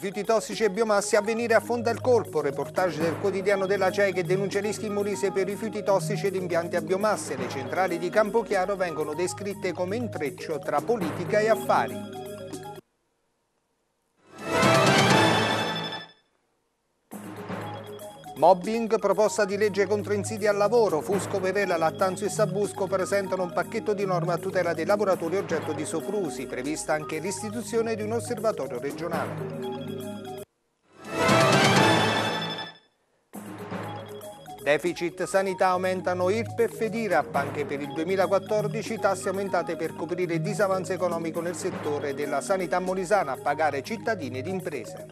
rifiuti tossici e biomasse a venire a fondo al colpo, reportage del quotidiano della CEI che denuncia rischi in Molise per rifiuti tossici ed impianti a biomasse. Le centrali di Campochiaro vengono descritte come intreccio tra politica e affari. Mobbing, proposta di legge contro insidia al lavoro, Fusco, Perela, Lattanzio e Sabusco presentano un pacchetto di norme a tutela dei lavoratori oggetto di soprusi, prevista anche l'istituzione di un osservatorio regionale. Deficit sanità aumentano IRPEF ed IRAP, anche per il 2014 tasse aumentate per coprire disavanzo economico nel settore della sanità molisana, a pagare cittadini ed imprese.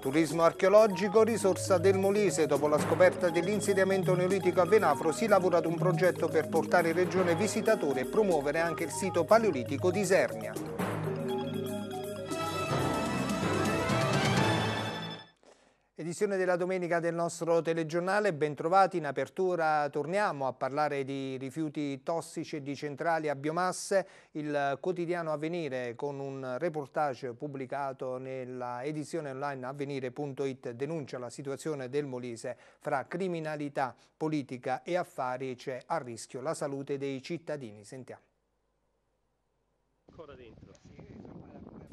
Turismo archeologico, risorsa del Molise. Dopo la scoperta dell'insediamento neolitico a Venafro si lavora ad un progetto per portare in regione visitatori e promuovere anche il sito paleolitico di Isernia. Edizione della domenica del nostro telegiornale, bentrovati in apertura, torniamo a parlare di rifiuti tossici e di centrali a biomasse, il quotidiano Avvenire con un reportage pubblicato nella edizione online avvenire.it denuncia la situazione del Molise, fra criminalità, politica e affari c'è a rischio la salute dei cittadini, sentiamo. Ancora dentro.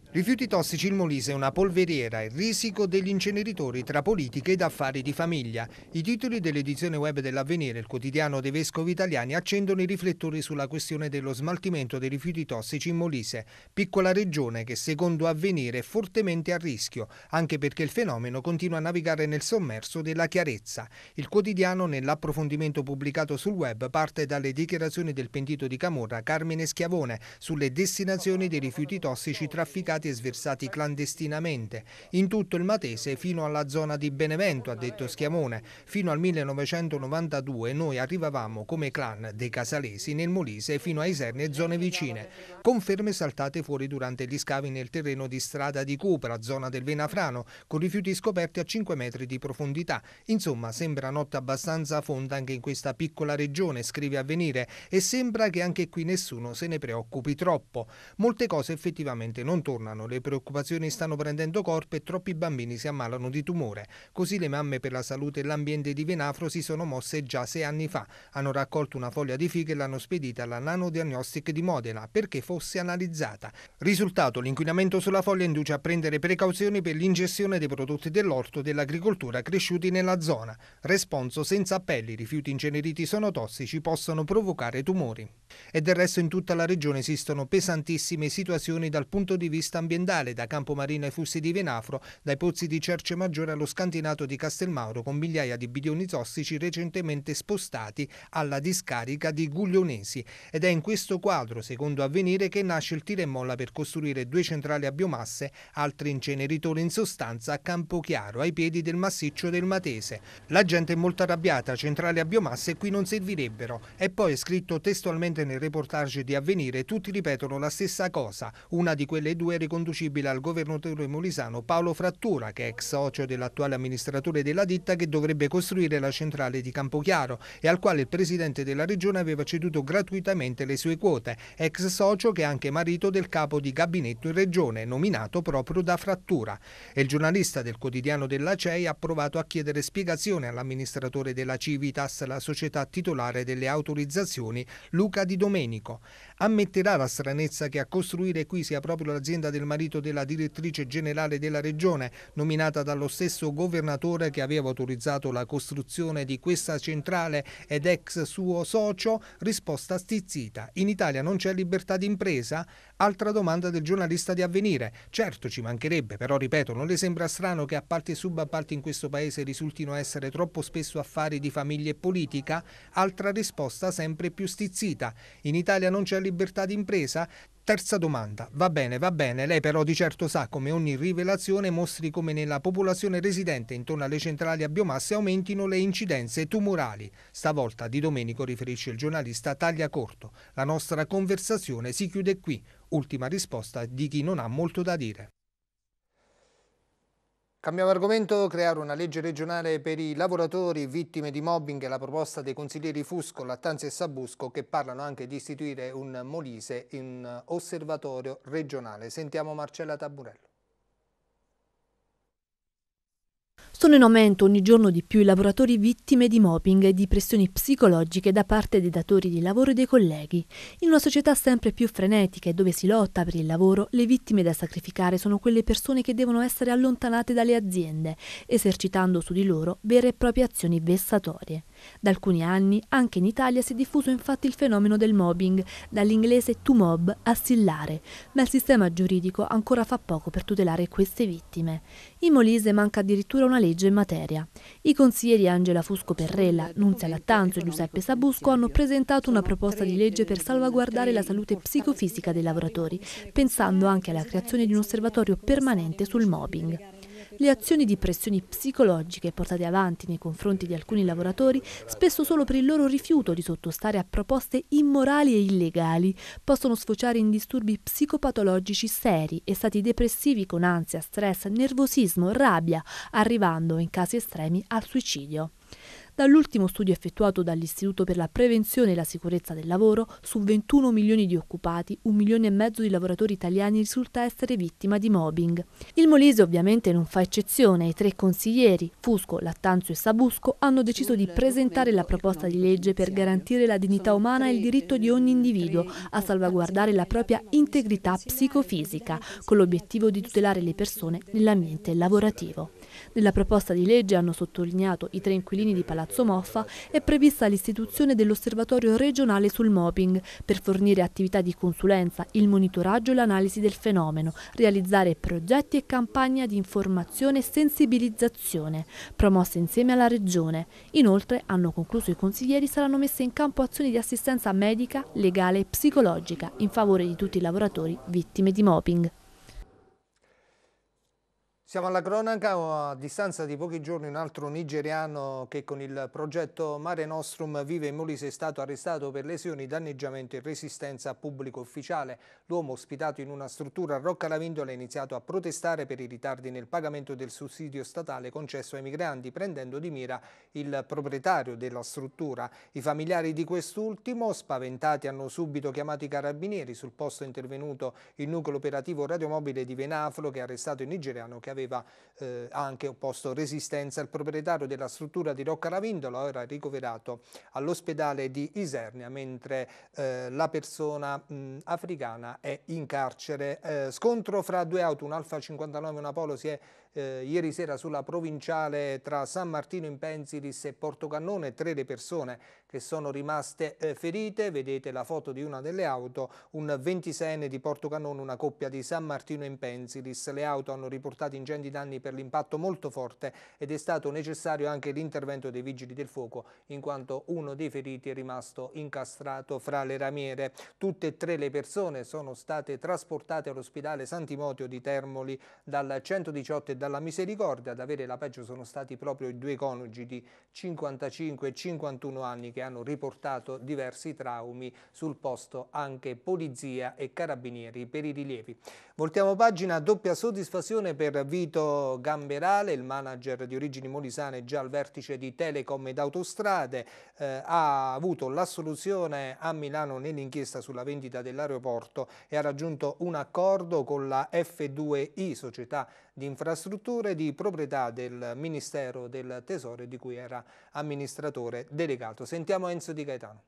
Rifiuti tossici il Molise è una polveriera, il risico degli inceneritori tra politica ed affari di famiglia. I titoli dell'edizione web dell'Avvenire, il quotidiano dei vescovi italiani, accendono i riflettori sulla questione dello smaltimento dei rifiuti tossici in Molise, piccola regione che secondo Avvenire è fortemente a rischio, anche perché il fenomeno continua a navigare nel sommerso della chiarezza. Il quotidiano, nell'approfondimento pubblicato sul web, parte dalle dichiarazioni del pentito di Camorra Carmine Schiavone sulle destinazioni dei rifiuti tossici trafficati immigrati sversati clandestinamente in tutto il Matese fino alla zona di Benevento, ha detto Schiamone. Fino al 1992 noi arrivavamo come clan dei Casalesi nel Molise fino a Iserne e zone vicine. Conferme saltate fuori durante gli scavi nel terreno di strada di Cupra, zona del Venafrano, con rifiuti scoperti a 5 metri di profondità. Insomma, sembra notte abbastanza fonda anche in questa piccola regione, scrive Avvenire, e sembra che anche qui nessuno se ne preoccupi troppo. Molte cose effettivamente non tornano tornano, le preoccupazioni stanno prendendo corpo e troppi bambini si ammalano di tumore. Così le mamme per la salute e l'ambiente di Venafro si sono mosse già sei anni fa. Hanno raccolto una foglia di fiche e l'hanno spedita alla Nanodiagnostic di Modena perché fosse analizzata. Risultato, l'inquinamento sulla foglia induce a prendere precauzioni per l'ingestione dei prodotti dell'orto e dell'agricoltura cresciuti nella zona. Responso senza appelli, rifiuti inceneriti sono tossici, possono provocare tumori. E del resto in tutta la regione esistono pesantissime situazioni dal punto di vista ambientale da Campomarino ai Fussi di Venafro, dai pozzi di Cerce Maggiore allo scantinato di Castelmauro con migliaia di bilioni tossici recentemente spostati alla discarica di Guglionesi. Ed è in questo quadro, secondo avvenire, che nasce il tira e molla per costruire due centrali a biomasse, altri inceneritori in sostanza a Campochiaro, ai piedi del massiccio del Matese. La gente è molto arrabbiata, centrali a biomasse qui non servirebbero. E poi è scritto testualmente nel reportage di avvenire, tutti ripetono la stessa cosa, una di quelle due riconducibile al governatore molisano Paolo Frattura, che è ex socio dell'attuale amministratore della ditta che dovrebbe costruire la centrale di Campochiaro e al quale il presidente della regione aveva ceduto gratuitamente le sue quote, ex socio che è anche marito del capo di gabinetto in regione, nominato proprio da Frattura. E il giornalista del quotidiano della CEI ha provato a chiedere spiegazione all'amministratore della Civitas, la società titolare delle autorizzazioni, Luca Di Domenico. Ammetterà la stranezza che a costruire qui sia proprio l'azienda del del marito della direttrice generale della regione, nominata dallo stesso governatore che aveva autorizzato la costruzione di questa centrale ed ex suo socio, risposta stizzita. In Italia non c'è libertà d'impresa? Altra domanda del giornalista di Avvenire. Certo ci mancherebbe, però ripeto, non le sembra strano che appalti e subappalti in questo paese risultino essere troppo spesso affari di famiglia e politica? Altra risposta sempre più stizzita. In Italia non c'è libertà d'impresa? Terza domanda. Va bene, va bene, lei però di certo sa come ogni rivelazione mostri come nella popolazione residente intorno alle centrali a biomasse aumentino le incidenze tumorali. Stavolta di Domenico riferisce il giornalista Taglia Corto. La nostra conversazione si chiude qui. Ultima risposta di chi non ha molto da dire. Cambiamo argomento, creare una legge regionale per i lavoratori vittime di mobbing è la proposta dei consiglieri Fusco, Lattanzi e Sabusco che parlano anche di istituire un Molise, in osservatorio regionale. Sentiamo Marcella Taburello. Sono in aumento ogni giorno di più i lavoratori vittime di mobbing e di pressioni psicologiche da parte dei datori di lavoro e dei colleghi. In una società sempre più frenetica e dove si lotta per il lavoro, le vittime da sacrificare sono quelle persone che devono essere allontanate dalle aziende, esercitando su di loro vere e proprie azioni vessatorie. Da alcuni anni anche in Italia si è diffuso infatti il fenomeno del mobbing, dall'inglese to mob a sillare, ma il sistema giuridico ancora fa poco per tutelare queste vittime. In Molise manca addirittura una legge in materia. I consiglieri Angela Fusco Perrella, Nunzia Lattanzo e Giuseppe Sabusco hanno presentato una proposta di legge per salvaguardare la salute psicofisica dei lavoratori, pensando anche alla creazione di un osservatorio permanente sul mobbing. Le azioni di pressioni psicologiche portate avanti nei confronti di alcuni lavoratori, spesso solo per il loro rifiuto di sottostare a proposte immorali e illegali, possono sfociare in disturbi psicopatologici seri e stati depressivi con ansia, stress, nervosismo, rabbia, arrivando in casi estremi al suicidio dall'ultimo studio effettuato dall'Istituto per la Prevenzione e la Sicurezza del Lavoro, su 21 milioni di occupati, un milione e mezzo di lavoratori italiani risulta essere vittima di mobbing. Il Molise ovviamente non fa eccezione. I tre consiglieri, Fusco, Lattanzio e Sabusco, hanno deciso di presentare la proposta di legge per garantire la dignità umana e il diritto di ogni individuo a salvaguardare la propria integrità psicofisica, con l'obiettivo di tutelare le persone nell'ambiente lavorativo. Nella proposta di legge, hanno sottolineato i tre inquilini di Palazzo Moffa, è prevista l'istituzione dell'osservatorio regionale sul mobbing per fornire attività di consulenza, il monitoraggio e l'analisi del fenomeno, realizzare progetti e campagne di informazione e sensibilizzazione, promosse insieme alla Regione. Inoltre, hanno concluso i consiglieri, saranno messe in campo azioni di assistenza medica, legale e psicologica in favore di tutti i lavoratori vittime di mobbing. Siamo alla cronaca, a distanza di pochi giorni un altro nigeriano che con il progetto Mare Nostrum vive in Molise è stato arrestato per lesioni, danneggiamento e resistenza a pubblico ufficiale. L'uomo ospitato in una struttura a Rocca Lavindola ha iniziato a protestare per i ritardi nel pagamento del sussidio statale concesso ai migranti, prendendo di mira il proprietario della struttura. I familiari di quest'ultimo, spaventati, hanno subito chiamato i carabinieri. Sul posto è intervenuto il nucleo operativo radiomobile di Venafro che ha arrestato il nigeriano che aveva aveva eh, anche opposto resistenza. Il proprietario della struttura di Rocca Lavindola era ricoverato all'ospedale di Isernia, mentre eh, la persona mh, africana è in carcere. Eh, scontro fra due auto, un Alfa 59 e una Polo si è eh, ieri sera sulla provinciale tra San Martino in Pensilis e Portocannone, tre le persone che sono rimaste eh, ferite, vedete la foto di una delle auto, un 26enne di Portocannone, una coppia di San Martino in Pensilis. Le auto hanno riportato ingenti danni per l'impatto molto forte ed è stato necessario anche l'intervento dei vigili del fuoco in quanto uno dei feriti è rimasto incastrato fra le ramiere. Tutte e tre le persone sono state trasportate all'ospedale Sant'Imotio di Termoli dal 118 e dal dalla misericordia, ad avere la peggio sono stati proprio i due coniugi di 55 e 51 anni che hanno riportato diversi traumi sul posto anche polizia e carabinieri per i rilievi. Voltiamo pagina, doppia soddisfazione per Vito Gamberale, il manager di origini molisane già al vertice di Telecom ed Autostrade, eh, ha avuto l'assoluzione a Milano nell'inchiesta sulla vendita dell'aeroporto e ha raggiunto un accordo con la F2I, società di infrastrutture di proprietà del Ministero del Tesoro di cui era amministratore delegato. Sentiamo Enzo Di Gaetano.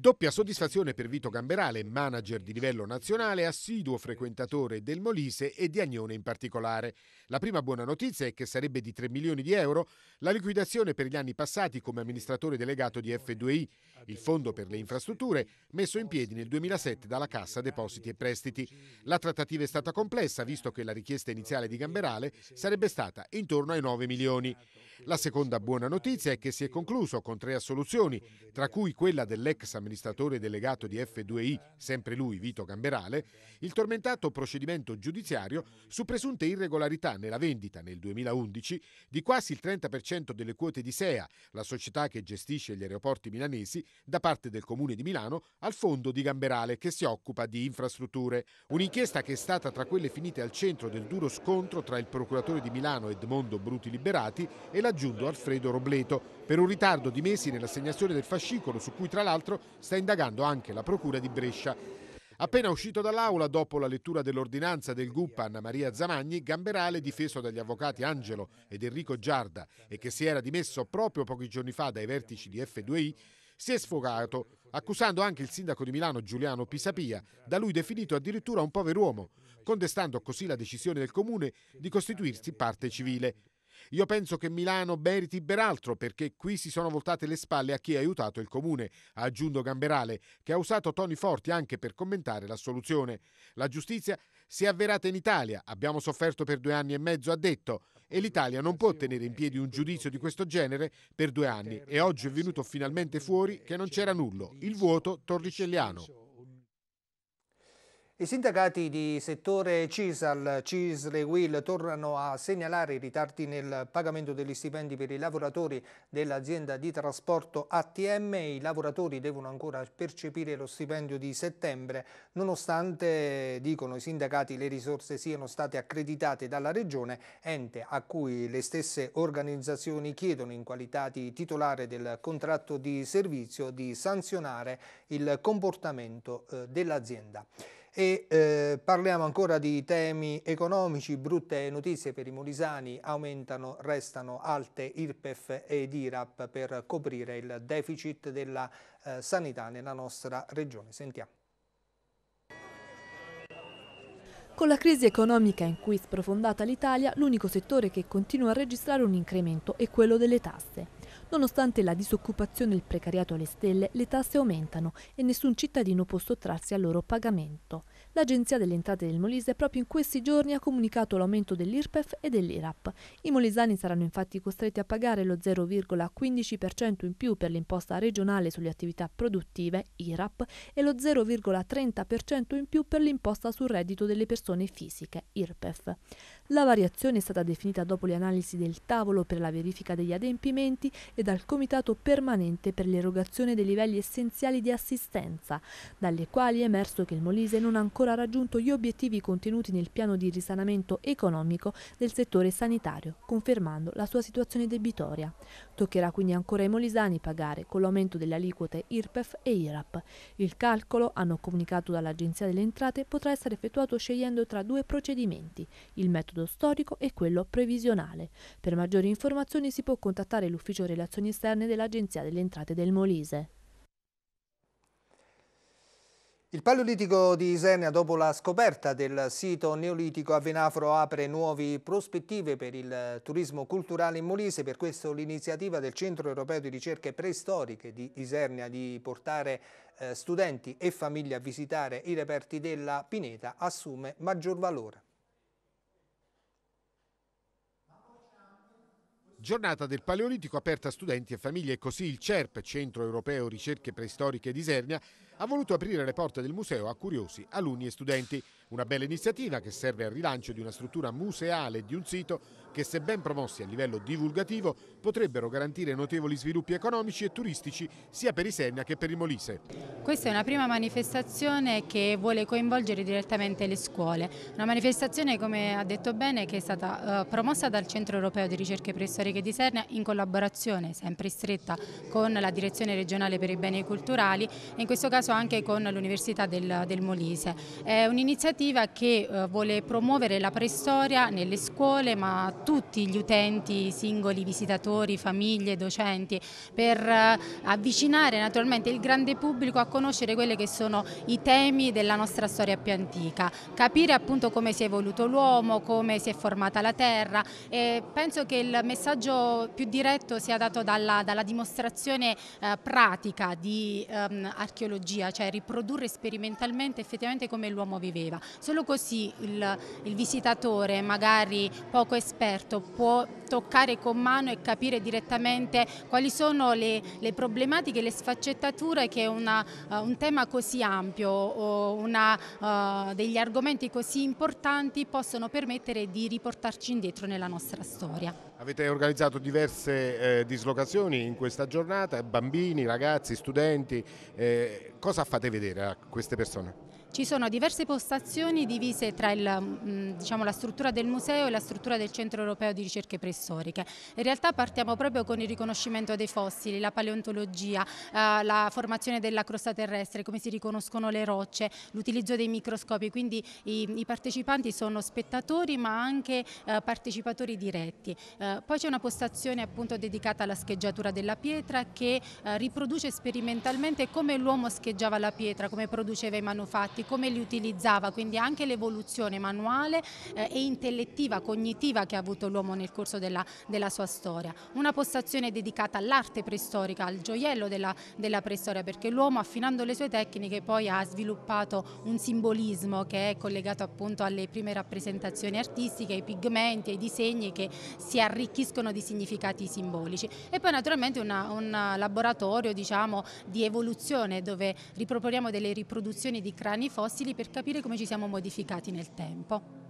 Doppia soddisfazione per Vito Gamberale, manager di livello nazionale, assiduo frequentatore del Molise e di Agnone in particolare. La prima buona notizia è che sarebbe di 3 milioni di euro la liquidazione per gli anni passati come amministratore delegato di F2I, il fondo per le infrastrutture messo in piedi nel 2007 dalla Cassa Depositi e Prestiti. La trattativa è stata complessa, visto che la richiesta iniziale di Gamberale sarebbe stata intorno ai 9 milioni. La seconda buona notizia è che si è concluso con tre assoluzioni, tra cui quella dell'ex amministratore delegato di F2I, sempre lui Vito Gamberale, il tormentato procedimento giudiziario su presunte irregolarità nella vendita nel 2011 di quasi il 30% delle quote di SEA, la società che gestisce gli aeroporti milanesi, da parte del Comune di Milano al fondo di Gamberale che si occupa di infrastrutture. Un'inchiesta che è stata tra quelle finite al centro del duro scontro tra il procuratore di Milano Edmondo Bruti Liberati e la l'aggiunto Alfredo Robleto per un ritardo di mesi nell'assegnazione del fascicolo su cui tra l'altro sta indagando anche la Procura di Brescia. Appena uscito dall'aula dopo la lettura dell'ordinanza del GUP Anna Maria Zamagni, Gamberale, difeso dagli avvocati Angelo ed Enrico Giarda e che si era dimesso proprio pochi giorni fa dai vertici di F2I, si è sfogato, accusando anche il sindaco di Milano Giuliano Pisapia, da lui definito addirittura un pover'uomo, contestando così la decisione del comune di costituirsi parte civile. Io penso che Milano meriti ben altro perché qui si sono voltate le spalle a chi ha aiutato il comune, ha aggiunto Gamberale, che ha usato toni forti anche per commentare la soluzione. La giustizia si è avverata in Italia, abbiamo sofferto per due anni e mezzo, ha detto, e l'Italia non può tenere in piedi un giudizio di questo genere per due anni e oggi è venuto finalmente fuori che non c'era nullo, il vuoto torricelliano. I sindacati di settore CISAL, CISL e WIL tornano a segnalare i ritardi nel pagamento degli stipendi per i lavoratori dell'azienda di trasporto ATM. I lavoratori devono ancora percepire lo stipendio di settembre, nonostante, dicono i sindacati, le risorse siano state accreditate dalla Regione, ente a cui le stesse organizzazioni chiedono in qualità di titolare del contratto di servizio di sanzionare il comportamento eh, dell'azienda e eh, parliamo ancora di temi economici, brutte notizie per i molisani, aumentano, restano alte IRPEF ed IRAP per coprire il deficit della eh, sanità nella nostra regione. Sentiamo. Con la crisi economica in cui è sprofondata l'Italia, l'unico settore che continua a registrare un incremento è quello delle tasse. Nonostante la disoccupazione e il precariato alle stelle, le tasse aumentano e nessun cittadino può sottrarsi al loro pagamento. L'Agenzia delle Entrate del Molise proprio in questi giorni ha comunicato l'aumento dell'IRPEF e dell'IRAP. I molisani saranno infatti costretti a pagare lo 0,15% in più per l'imposta regionale sulle attività produttive, IRAP, e lo 0,30% in più per l'imposta sul reddito delle persone fisiche, IRPEF. La variazione è stata definita dopo le analisi del tavolo per la verifica degli adempimenti e dal Comitato Permanente per l'erogazione dei livelli essenziali di assistenza, dalle quali è emerso che il Molise non ha ancora raggiunto gli obiettivi contenuti nel piano di risanamento economico del settore sanitario, confermando la sua situazione debitoria. Toccherà quindi ancora ai molisani pagare con l'aumento delle aliquote IRPEF e IRAP. Il calcolo, hanno comunicato dall'Agenzia delle Entrate, potrà essere effettuato scegliendo tra due procedimenti, il metodo storico e quello previsionale. Per maggiori informazioni si può contattare l'ufficio relazionale dichiarazioni esterne dell'Agenzia delle Entrate del Molise. Il Paleolitico di Isernia, dopo la scoperta del sito neolitico a Venafro, apre nuove prospettive per il turismo culturale in Molise. Per questo l'iniziativa del Centro Europeo di Ricerche Preistoriche di Isernia di portare eh, studenti e famiglie a visitare i reperti della Pineta assume maggior valore. Giornata del Paleolitico aperta a studenti e famiglie, così il CERP, Centro Europeo Ricerche Preistoriche di Isernia, ha voluto aprire le porte del museo a curiosi, alunni e studenti. Una bella iniziativa che serve al rilancio di una struttura museale e di un sito che, se ben promossi a livello divulgativo, potrebbero garantire notevoli sviluppi economici e turistici sia per Isernia che per il Molise. Questa è una prima manifestazione che vuole coinvolgere direttamente le scuole. Una manifestazione, come ha detto bene, che è stata eh, promossa dal Centro Europeo di Ricerche Preistoriche di Isernia in collaborazione sempre stretta con la Direzione Regionale per i Beni Culturali e in questo caso caso anche con l'Università del, del, Molise. È un'iniziativa che eh, vuole promuovere la preistoria nelle scuole, ma tutti gli utenti, singoli visitatori, famiglie, docenti, per eh, avvicinare naturalmente il grande pubblico a conoscere quelli che sono i temi della nostra storia più antica, capire appunto come si è evoluto l'uomo, come si è formata la terra e penso che il messaggio più diretto sia dato dalla, dalla dimostrazione eh, pratica di ehm, archeologia analogia, cioè riprodurre sperimentalmente effettivamente come l'uomo viveva. Solo così il, il visitatore, magari poco esperto, può toccare con mano e capire direttamente quali sono le, le problematiche, le sfaccettature che una, uh, un tema così ampio o una, uh, degli argomenti così importanti possono permettere di riportarci indietro nella nostra storia. Avete organizzato diverse eh, dislocazioni in questa giornata, bambini, ragazzi, studenti, eh, cosa fate vedere a queste persone? Ci sono diverse postazioni divise tra il, mm, diciamo, la struttura del museo e la struttura del Centro Europeo di Ricerche Preistoriche. In realtà partiamo proprio con il riconoscimento dei fossili, la paleontologia, eh, la formazione della crosta terrestre, come si riconoscono le rocce, l'utilizzo dei microscopi, quindi i, i, partecipanti sono spettatori ma anche eh, partecipatori diretti. Eh, poi c'è una postazione appunto dedicata alla scheggiatura della pietra che eh, riproduce sperimentalmente come l'uomo scheggiava la pietra, come produceva i manufatti prodotti, come li utilizzava, quindi anche l'evoluzione manuale eh, e intellettiva, cognitiva che ha avuto l'uomo nel corso della, della, sua storia. Una postazione dedicata all'arte preistorica, al gioiello della, della preistoria, perché l'uomo affinando le sue tecniche poi ha sviluppato un simbolismo che è collegato appunto alle prime rappresentazioni artistiche, ai pigmenti, ai disegni che si arricchiscono di significati simbolici. E poi naturalmente una, un laboratorio diciamo, di evoluzione dove riproponiamo delle riproduzioni di crani fuochi fossili per capire come ci siamo modificati nel tempo.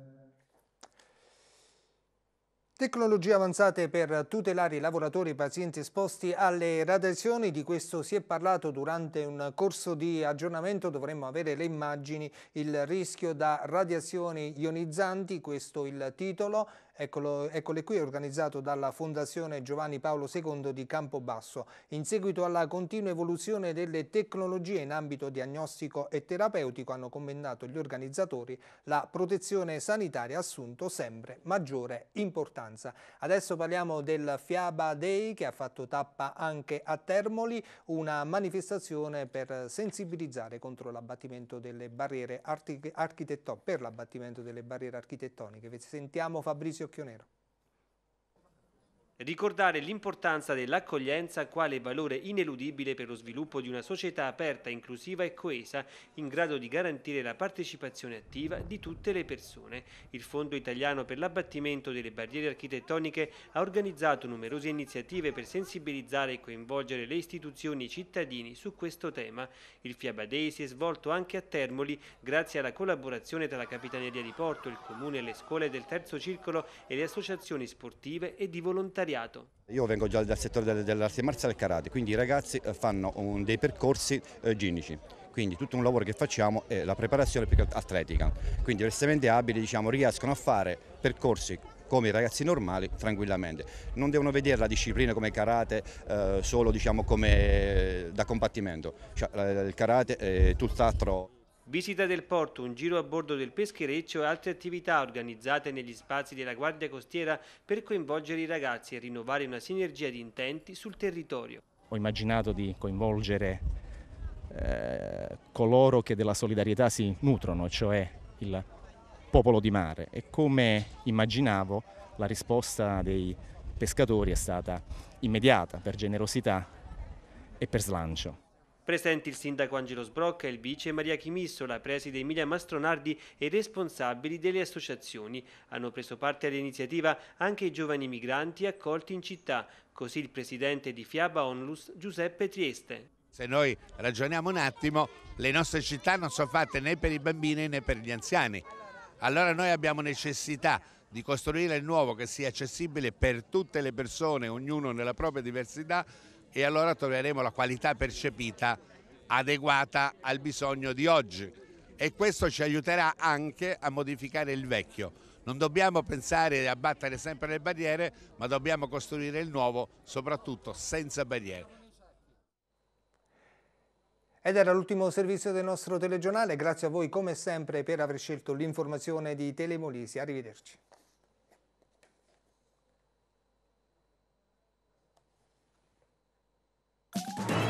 Tecnologie avanzate per tutelare i lavoratori e i pazienti esposti alle radiazioni, di questo si è parlato durante un corso di aggiornamento, dovremmo avere le immagini, il rischio da radiazioni ionizzanti, questo il titolo, Eccolo, eccole qui, organizzato dalla Fondazione Giovanni Paolo II di Campobasso, in seguito alla continua evoluzione delle tecnologie in ambito diagnostico e terapeutico hanno commendato gli organizzatori la protezione sanitaria ha assunto sempre maggiore importanza. Adesso parliamo del Fiaba Day che ha fatto tappa anche a Termoli, una manifestazione per sensibilizzare contro l'abbattimento delle barriere architettoniche, per l'abbattimento delle barriere architettoniche. Sentiamo Fabrizio Pioneiro. Ricordare l'importanza dell'accoglienza quale valore ineludibile per lo sviluppo di una società aperta, inclusiva e coesa, in grado di garantire la partecipazione attiva di tutte le persone. Il Fondo Italiano per l'abbattimento delle barriere architettoniche ha organizzato numerose iniziative per sensibilizzare e coinvolgere le istituzioni e i cittadini su questo tema. Il Fiabadei si è svolto anche a Termoli grazie alla collaborazione tra la Capitaneria di Porto, il Comune, le scuole del Terzo Circolo e le associazioni sportive e di volontariato volontariato? Io vengo già dal settore dell'arte marziale e karate, quindi i ragazzi eh, fanno un, dei percorsi eh, ginici quindi tutto un lavoro che facciamo è la preparazione più atletica, quindi diversamente abili diciamo, riescono a fare percorsi come i ragazzi normali tranquillamente, non devono vedere la disciplina come karate eh, solo diciamo, come eh, da combattimento, cioè, il karate è tutt'altro visita del porto, un giro a bordo del peschereccio e altre attività organizzate negli spazi della Guardia Costiera per coinvolgere i ragazzi e rinnovare una sinergia di intenti sul territorio. Ho immaginato di coinvolgere eh, coloro che della solidarietà si nutrono, cioè il popolo di mare e come immaginavo la risposta dei pescatori è stata immediata per generosità e per slancio. Presenti il sindaco Angelo Sbrocca, il vice Maria Chimissola, preside Emilia Mastronardi e responsabili delle associazioni. Hanno preso parte all'iniziativa anche i giovani migranti accolti in città, così il presidente di Fiaba Onlus Giuseppe Trieste. Se noi ragioniamo un attimo, le nostre città non sono fatte né per i bambini né per gli anziani. Allora noi abbiamo necessità di costruire il nuovo che sia accessibile per tutte le persone, ognuno nella propria diversità, e allora troveremo la qualità percepita adeguata al bisogno di oggi e questo ci aiuterà anche a modificare il vecchio. Non dobbiamo pensare di abbattere sempre le barriere, ma dobbiamo costruire il nuovo, soprattutto senza barriere. Ed era l'ultimo servizio del nostro telegiornale, grazie a voi come sempre per aver scelto l'informazione di Telemolisi, arrivederci. Thank you.